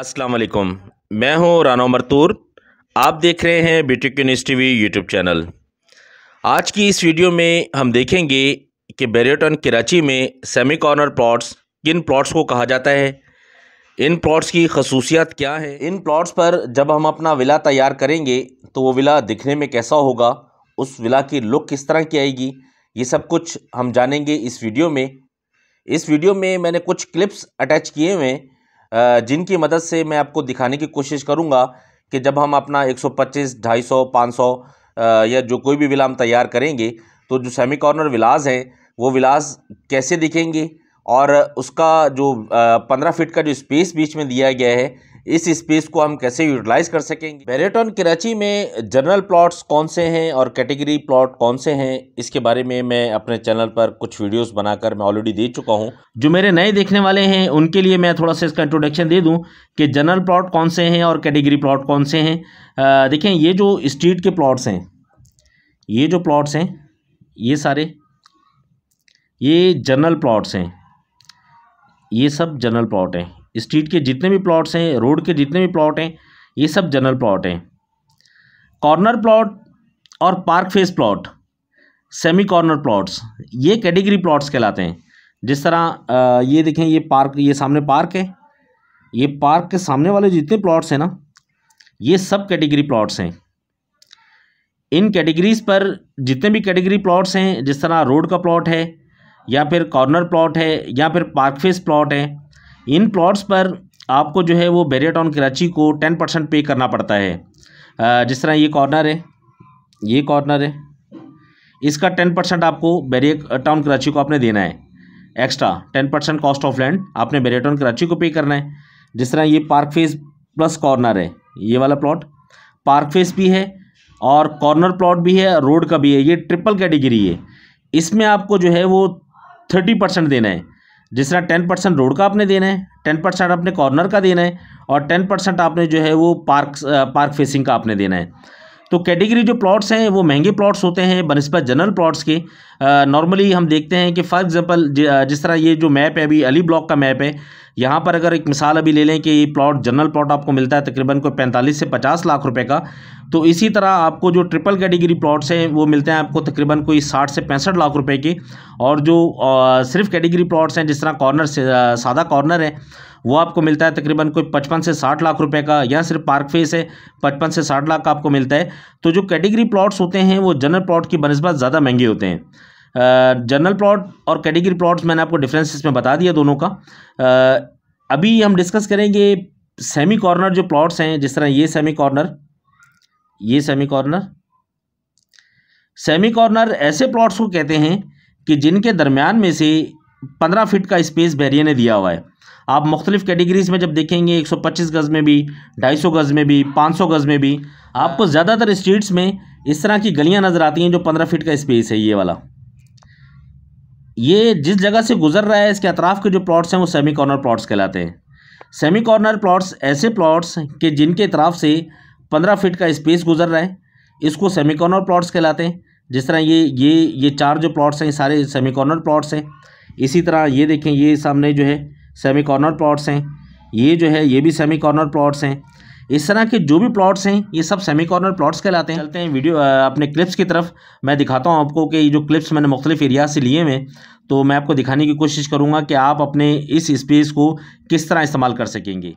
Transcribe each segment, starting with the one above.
अस्सलाम वालेकुम मैं हूं राना मरतूर आप देख रहे हैं BTech news TV YouTube channel आज की इस वीडियो में हम देखेंगे कि बैरियटन कराची में सेमी कॉर्नर प्लॉट्स किन प्लॉट्स को कहा जाता है इन प्लॉट्स की खसूसियात क्या है इन प्लॉट्स पर जब हम अपना विला तैयार करेंगे तो वो विला दिखने में कैसा होगा उस विला की लुक किस तरह की आएगी ये सब कुछ हम जानेंगे इस वीडियो में इस वीडियो में मैंने कुछ क्लिप्स अटैच किए हुए हैं जिनकी मदद से मैं आपको दिखाने की कोशिश करूँगा कि जब हम अपना 125, 250, 500 या जो कोई भी विलाम तैयार करेंगे तो जो सेमी कॉर्नर विलास हैं वो विलास कैसे दिखेंगे और उसका जो पंद्रह फिट का जो स्पेस बीच में दिया गया है इस स्पेस को हम कैसे यूटिलाइज कर सकेंगे मैरेटॉन कराची में जनरल प्लॉट्स कौन से हैं और कैटेगरी प्लॉट कौन से हैं इसके बारे में मैं अपने चैनल पर कुछ वीडियोस बनाकर मैं ऑलरेडी दे चुका हूं जो मेरे नए देखने वाले हैं उनके लिए मैं थोड़ा सा इसका इंट्रोडक्शन दे दूँ कि जनरल प्लॉट कौन से हैं और कैटेगरी प्लॉट कौन से हैं देखें ये जो स्ट्रीट के प्लॉट्स हैं ये जो प्लॉट्स हैं ये सारे ये जनरल प्लॉट्स हैं ये सब जनरल प्लॉट हैं स्ट्रीट के जितने भी प्लॉट्स हैं रोड के जितने भी प्लॉट हैं ये सब जनरल प्लॉट हैं कॉर्नर प्लॉट और park face plot semi corner plots ये कैटेगरी प्लॉट्स कहलाते हैं जिस तरह ये देखें ये पार्क ये सामने पार्क है ये पार्क के सामने वाले जितने प्लॉट्स हैं ना ये सब कैटेगरी प्लॉट्स हैं इन कैटेगरीज पर जितने भी कैटेगरी प्लॉट्स हैं जिस तरह रोड का प्लॉट है या फिर कॉर्नर प्लॉट है या फिर पार्क फेस प्लॉट है इन प्लॉट्स पर आपको जो है वो बेरेट टाउन कराची को टेन परसेंट पे करना पड़ता है जिस तरह ये कॉर्नर है ये कॉर्नर है इसका टेन परसेंट आपको बेरेट टाउन कराची को आपने देना है extra ten percent cost of land आपने बेरेट टाउन कराची को पे करना है जिस तरह ये पार्क फेस प्लस कॉर्नर है ये वाला प्लॉट पार्क फेस भी है और कॉर्नर प्लॉट भी है रोड का भी है ये ट्रिपल कैटेगरी है इसमें आपको जो है वो थर्टी परसेंट देना है जिस तरह टेन परसेंट रोड का आपने देना है टेन परसेंट आपने कॉर्नर का देना है और टेन परसेंट आपने जो है वो पार्क पार्क फेसिंग का आपने देना है तो कैटेगरी जो प्लॉट्स हैं वो महंगे प्लॉट्स होते हैं बनस्पत जनरल प्लॉट्स के नॉर्मली हम देखते हैं कि फॉर एग्जांपल जिस तरह ये जो मैप है अभी अली ब्लॉक का मैप है यहाँ पर अगर एक मिसाल अभी ले लें कि ये प्लॉट जनरल प्लॉट आपको मिलता है तकरीबन कोई पैंतालीस से पचास लाख रुपये का तो इसी तरह आपको जो ट्रिपल कैटेगरी प्लॉट्स हैं वो मिलते हैं आपको तकरीबन कोई साठ से पैंसठ लाख रुपये के और जो सिर्फ कैटेगरी प्लॉट्स हैं जिस तरह कॉर्नर सादा कॉर्नर है वो आपको मिलता है तकरीबन कोई पचपन से साठ लाख रुपए का या सिर्फ पार्क फीस है पचपन से साठ लाख का आपको मिलता है तो जो कैटेगरी प्लॉट्स होते हैं वो जनरल प्लॉट की बनस्बत ज़्यादा महंगे होते हैं जनरल प्लॉट और कैटेगरी प्लॉट्स मैंने आपको डिफ्रेंस इसमें बता दिया दोनों का आ, अभी हम डिस्कस करेंगे सेमी कॉर्नर जो प्लॉट्स हैं जिस तरह ये सेमी कॉर्नर ये सेमी कॉर्नर सेमी कॉर्नर ऐसे प्लॉट्स को कहते हैं कि जिनके दरमियान में से पंद्रह फीट का स्पेस बैरियर ने दिया हुआ है आप मुख्तलिफ़ कैटेगरीज़ में जब देखेंगे एक सौ पच्चीस गज़ में भी ढाई सौ गज़ में भी पाँच सौ गज़ में भी आपको ज़्यादातर स्ट्रीट्स में इस तरह की गलियाँ नज़र आती हैं जो पंद्रह फीट का स्पेस है ये वाला ये जिस जगह से गुजर रहा है इसके अतराफ के जो प्लॉट्स हैं वो सेमी कॉर्नर प्लाट्स कहलाते हैं सेमी कॉर्नर प्लाट्स ऐसे प्लाट्स के जिनके अतराफ से पंद्रह फिट का स्पेस गुजर रहा है इसको सेमी कॉर्नर प्लाट्स कहलाते हैं जिस तरह ये ये ये चार जो प्लॉट्स हैं ये सारे सेमी कॉर्नर प्लॉट्स हैं इसी तरह ये देखें ये सामने जो है सेमी कॉर्नर प्लॉट्स हैं ये जो है ये भी सेमी कॉर्नर प्लॉट्स हैं इस तरह के जो भी प्लॉट्स हैं ये सब सेमी कॉर्नर प्लॉट्स कहलाते हैं चलते हैं वीडियो अपने क्लिप्स की तरफ मैं दिखाता हूँ आपको कि जो क्लिप्स मैंने मुख्तलिफ एरिया से लिए हुए तो मैं आपको दिखाने की कोशिश करूँगा कि आप अपने इस स्पेस को किस तरह इस्तेमाल कर सकेंगे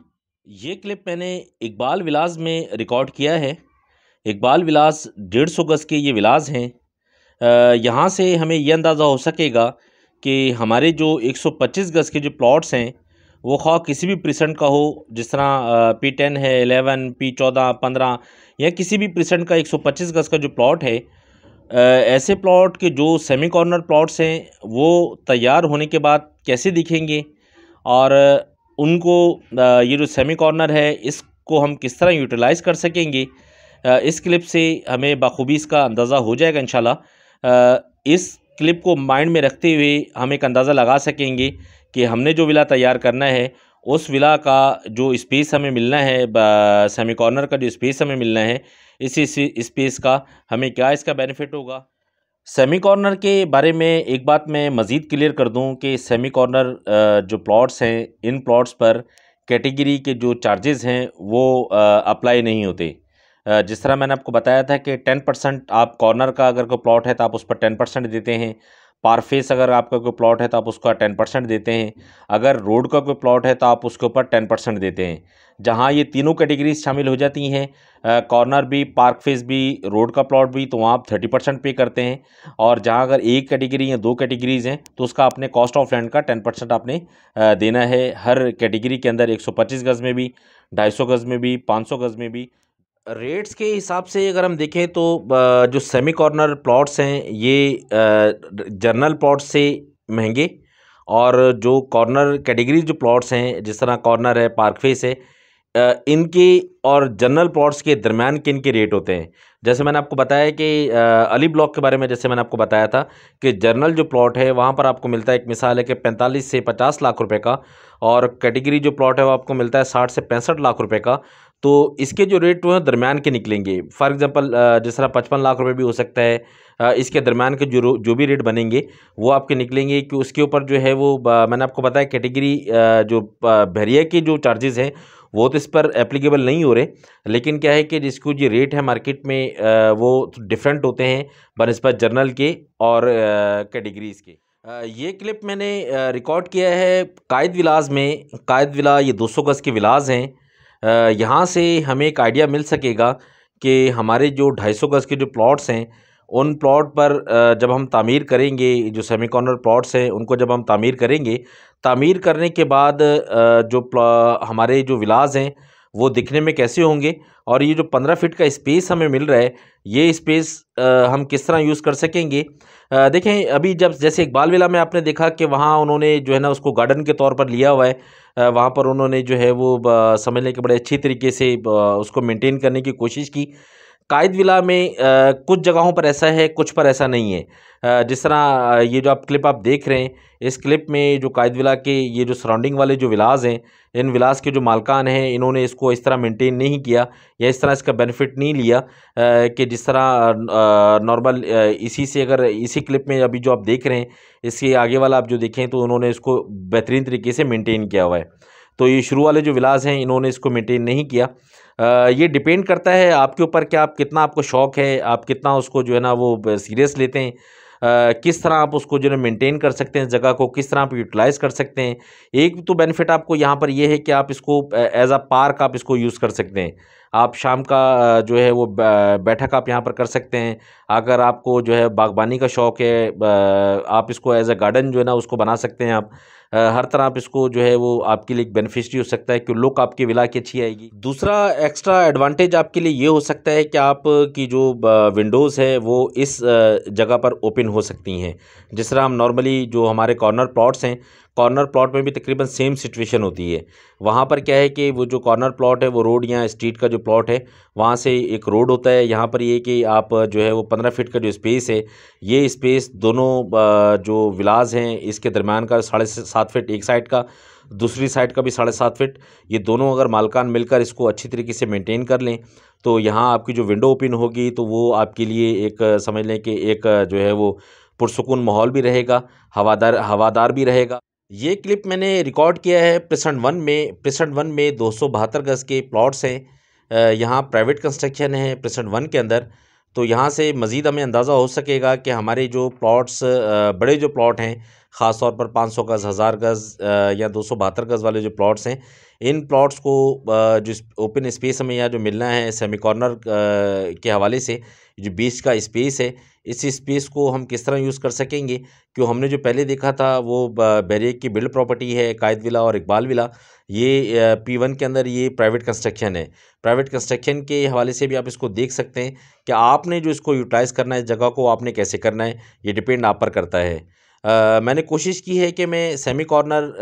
ये क्लिप मैंने इकबाल विलास में रिकॉर्ड किया है इकबाल विलास डेढ़ सौ गज़ के ये विलास हैं यहाँ से हमें यह अंदाज़ा हो सकेगा कि हमारे जो 125 गज़ के जो प्लॉट्स हैं वो खा किसी भी प्रिसेंट का हो जिस तरह पी टेन है एलेवन पी चौदह पंद्रह या किसी भी प्रिसेंट का 125 गज़ का जो प्लॉट है ऐसे प्लॉट के जो सेमी कॉर्नर प्लॉट्स हैं वो तैयार होने के बाद कैसे दिखेंगे और उनको ये जो सेमी कॉर्नर है इसको हम किस तरह यूटिलाइज़ कर सकेंगे इस क्लिप से हमें बखूबी इसका अंदाज़ा हो जाएगा इन इस क्लिप को माइंड में रखते हुए हम एक अंदाज़ा लगा सकेंगे कि हमने जो विला तैयार करना है उस विला का जो स्पेस हमें मिलना है सेमी कॉर्नर का जो स्पेस हमें मिलना है इसी स्पेस का हमें क्या इसका बेनिफिट होगा सेमी कॉर्नर के बारे में एक बात मैं मज़ीद क्लियर कर दूं कि सेमी कॉर्नर जो प्लॉट्स हैं इन प्लॉट्स पर कैटेगरी के जो चार्जेस हैं वो अप्लाई नहीं होते जिस तरह मैंने आपको बताया था कि टेन परसेंट आप कॉर्नर का अगर कोई प्लॉट है तो आप उस पर टेन परसेंट देते हैं पारफेस अगर आपका कोई प्लॉट है तो आप उसका टेन परसेंट देते हैं अगर रोड का कोई प्लॉट है तो आप उसके ऊपर टेन परसेंट देते हैं जहाँ ये तीनों कैटेगरीज शामिल हो जाती हैं कॉर्नर भी पार्क फेस भी रोड का प्लॉट भी तो वहाँ आप थर्टी परसेंट पे करते हैं और जहाँ अगर एक कैटेगरी या दो कैटेगरीज हैं तो उसका आपने कॉस्ट ऑफ लैंड का टेन परसेंट आपने देना है हर कैटेगरी के अंदर एक सौ पच्चीस गज़ में भी ढाई सौ गज़ में भी पाँच सौ गज़ में भी रेट्स के हिसाब से अगर हम देखें तो जो सेमी कॉर्नर प्लॉट्स हैं ये जर्नल प्लॉट से महंगे और जो कॉर्नर कैटेगरी जो प्लॉट्स हैं जिस तरह कॉर्नर है पार्क फेस है इनके और जनरल प्लॉट्स के दरमियान किन के रेट होते हैं जैसे मैंने आपको बताया कि अली ब्लॉक के बारे में जैसे मैंने आपको बताया था कि जनरल जो प्लॉट है वहाँ पर आपको मिलता है एक मिसाल है कि 45 से 50 लाख रुपए का और कैटेगरी जो प्लॉट है वो आपको मिलता है 60 से पैंसठ लाख रुपए का तो इसके जो रेट वो हैं दरमियान के निकलेंगे फॉर एग्ज़ाम्पल जिस तरह पचपन लाख रुपए भी हो सकता है इसके दरमियान के जो जो भी रेट बनेंगे वो आपके निकलेंगे कि उसके ऊपर जो है वो मैंने आपको बताया कैटेगरी जो बहरिया के जो चार्जेज़ हैं वो तो इस पर एप्लीकेबल नहीं हो रहे लेकिन क्या है कि जिसको जो रेट है मार्केट में वो डिफरेंट होते हैं बनस्पत जर्नल के और कैटेगरीज़ के ये क्लिप मैंने रिकॉर्ड किया है कायद विलाज में कायद विला ये दो सौ गज़ के विलाज हैं यहाँ से हमें एक आइडिया मिल सकेगा कि हमारे जो ढाई सौ गज़ के जो प्लॉट्स हैं उन प्लॉट पर जब हम तामीर करेंगे जो सेमी कॉर्नर प्लॉट्स हैं उनको जब हम तामीर करेंगे तामीर करने के बाद जो हमारे जो विलाज हैं वो दिखने में कैसे होंगे और ये जो पंद्रह फीट का स्पेस हमें मिल रहा है ये स्पेस हम किस तरह यूज़ कर सकेंगे देखें अभी जब जैसे इकबाल विला में आपने देखा कि वहाँ उन्होंने जो है ना उसको गार्डन के तौर पर लिया हुआ है वहाँ पर उन्होंने जो है वो समझ लें कि बड़े अच्छी तरीके से उसको मेंटेन करने की कोशिश की कायद विला में आ, कुछ जगहों पर ऐसा है कुछ पर ऐसा नहीं है आ, जिस तरह ये जो आप क्लिप आप देख रहे हैं इस क्लिप में जो कायद विला के ये जो सराउंडिंग वाले जो विलाज हैं इन विलास के जो मालकान हैं इन्होंने इसको इस तरह मेंटेन नहीं किया या इस तरह इसका बेनिफिट नहीं लिया आ, कि जिस तरह नॉर्मल इसी से अगर इसी क्लिप में अभी जो आप देख रहे हैं इसके आगे वाला आप जो देखें तो उन्होंने इसको बेहतरीन तरीके से मेनटेन किया हुआ है तो ये शुरू वाले जो विलास हैं इन्होंने इसको मेनटेन नहीं किया ये डिपेंड करता है आपके ऊपर कि आप कितना आपको शौक़ है आप कितना उसको जो है ना वो सीरियस लेते हैं किस तरह आप उसको जो है मेंटेन कर सकते हैं जगह को किस तरह आप यूटिलाइज़ कर सकते हैं एक तो बेनिफिट आपको यहाँ पर यह है कि आप इसको एज अ पार्क आप इसको यूज़ कर सकते हैं आप शाम का जो है वो बैठक आप यहाँ पर कर सकते हैं अगर आपको जो है बागबानी का शौक़ है आप इसको एज अ गार्डन जो है ना उसको बना सकते हैं आप हर तरह आप इसको जो है वो आपके लिए बेनिफिशरी हो सकता है कि लुक आपकी विला की अच्छी आएगी दूसरा एक्स्ट्रा एडवांटेज आपके लिए ये हो सकता है कि आपकी जो विंडोज़ है वो इस जगह पर ओपन हो सकती हैं जिस तरह हम नॉर्मली जो हमारे कॉर्नर प्लॉट्स हैं कॉर्नर प्लॉट में भी तकरीबन सेम सिचुएशन होती है वहाँ पर क्या है कि वो जो कॉर्नर प्लॉट है वो रोड या स्ट्रीट का जो प्लॉट है वहाँ से एक रोड होता है यहाँ पर ये कि आप जो है वो पंद्रह फीट का जो स्पेस है ये स्पेस दोनों जो विलाज हैं इसके दरमियान का साढ़े सात फिट एक साइड का दूसरी साइड का भी साढ़े सात फिट ये दोनों अगर मालकान मिलकर इसको अच्छी तरीके से मेंटेन कर लें तो यहाँ आपकी जो विंडो ओपन होगी तो वो आपके लिए एक समझ लें कि एक जो है वो पुरसकून माहौल भी रहेगा हवादार हवादार भी रहेगा ये क्लिप मैंने रिकॉर्ड किया है प्रेसेंट वन में प्रसंट वन में दो सौ बहत्तर गज़ के प्लॉट्स हैं यहाँ प्राइवेट कंस्ट्रक्शन है प्रेसेंट वन के अंदर तो यहाँ से मज़ीद हमें अंदाज़ा हो सकेगा कि हमारे जो प्लॉट्स बड़े जो प्लॉट हैं ख़ास तौर पर पाँच सौ गज़ हज़ार गज़ या दो सौ बहत्तर गज़ वाले जो प्लॉट्स हैं इन प्लॉट्स को जिस ओपन स्पेस हमें यहाँ जो मिलना है सेमी कॉर्नर के हवाले से जो बीच का स्पेस है इस स्पेस को हम किस तरह यूज़ कर सकेंगे क्यों हमने जो पहले देखा था वो बैरियर की बिल्ड प्रॉपर्टी है कायद विला और इकबाल विला ये पी वन के अंदर ये प्राइवेट कंस्ट्रक्शन है प्राइवेट कंस्ट्रक्शन के हवाले से भी आप इसको देख सकते हैं कि आपने जो इसको यूटिलाइज़ करना है जगह को आपने कैसे करना है ये डिपेंड आप पर करता है आ, मैंने कोशिश की है कि मैं सेमी कॉर्नर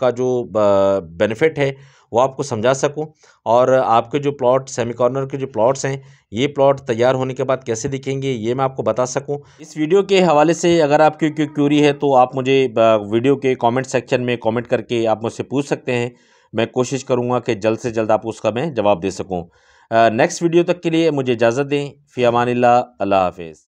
का जो बेनिफिट है वो आपको समझा सकूं और आपके जो प्लॉट सेमी कॉर्नर के जो प्लॉट्स हैं ये प्लॉट तैयार होने के बाद कैसे दिखेंगे ये मैं आपको बता सकूं इस वीडियो के हवाले से अगर आपकी कोई क्यूरी है तो आप मुझे वीडियो के कमेंट सेक्शन में कमेंट करके आप मुझसे पूछ सकते हैं मैं कोशिश करूँगा कि जल्द से जल्द आप उसका मैं जवाब दे सकूँ नेक्स्ट वीडियो तक के लिए मुझे इजाज़त दें फ़ियामान अल्लाह हाफिज़